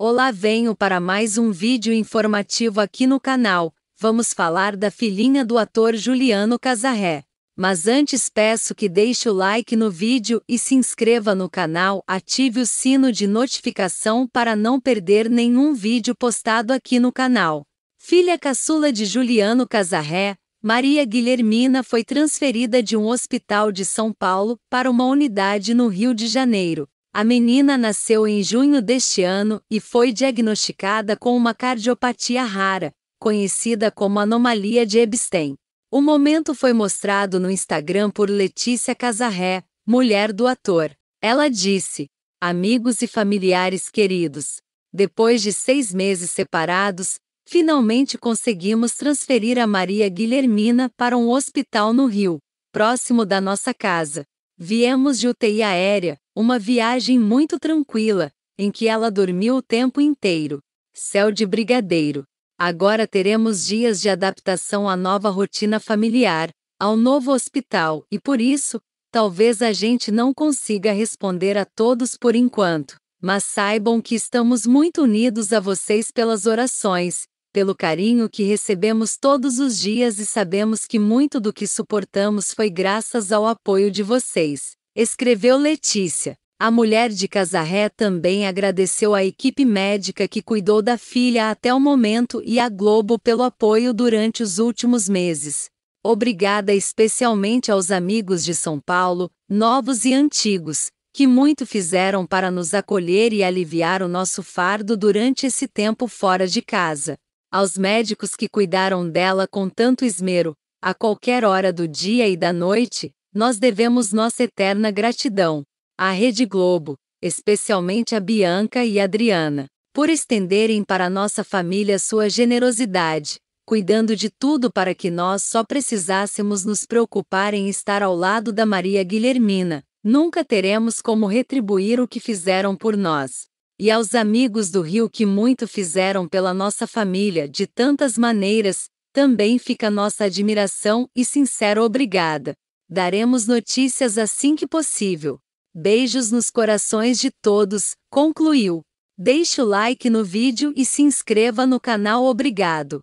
Olá venho para mais um vídeo informativo aqui no canal, vamos falar da filhinha do ator Juliano Casarré. Mas antes peço que deixe o like no vídeo e se inscreva no canal, ative o sino de notificação para não perder nenhum vídeo postado aqui no canal. Filha caçula de Juliano Casarré, Maria Guilhermina foi transferida de um hospital de São Paulo para uma unidade no Rio de Janeiro. A menina nasceu em junho deste ano e foi diagnosticada com uma cardiopatia rara, conhecida como anomalia de Ebstein. O momento foi mostrado no Instagram por Letícia Casarré, mulher do ator. Ela disse: Amigos e familiares queridos, depois de seis meses separados, finalmente conseguimos transferir a Maria Guilhermina para um hospital no Rio, próximo da nossa casa. Viemos de UTI aérea, uma viagem muito tranquila, em que ela dormiu o tempo inteiro. Céu de brigadeiro. Agora teremos dias de adaptação à nova rotina familiar, ao novo hospital, e por isso, talvez a gente não consiga responder a todos por enquanto. Mas saibam que estamos muito unidos a vocês pelas orações, pelo carinho que recebemos todos os dias e sabemos que muito do que suportamos foi graças ao apoio de vocês escreveu Letícia. A mulher de Casarré também agradeceu à equipe médica que cuidou da filha até o momento e à Globo pelo apoio durante os últimos meses. Obrigada especialmente aos amigos de São Paulo, novos e antigos, que muito fizeram para nos acolher e aliviar o nosso fardo durante esse tempo fora de casa. Aos médicos que cuidaram dela com tanto esmero, a qualquer hora do dia e da noite, nós devemos nossa eterna gratidão à Rede Globo, especialmente a Bianca e a Adriana, por estenderem para nossa família sua generosidade, cuidando de tudo para que nós só precisássemos nos preocupar em estar ao lado da Maria Guilhermina. Nunca teremos como retribuir o que fizeram por nós. E aos amigos do Rio que muito fizeram pela nossa família de tantas maneiras, também fica nossa admiração e sincera obrigada. Daremos notícias assim que possível. Beijos nos corações de todos, concluiu. Deixe o like no vídeo e se inscreva no canal. Obrigado.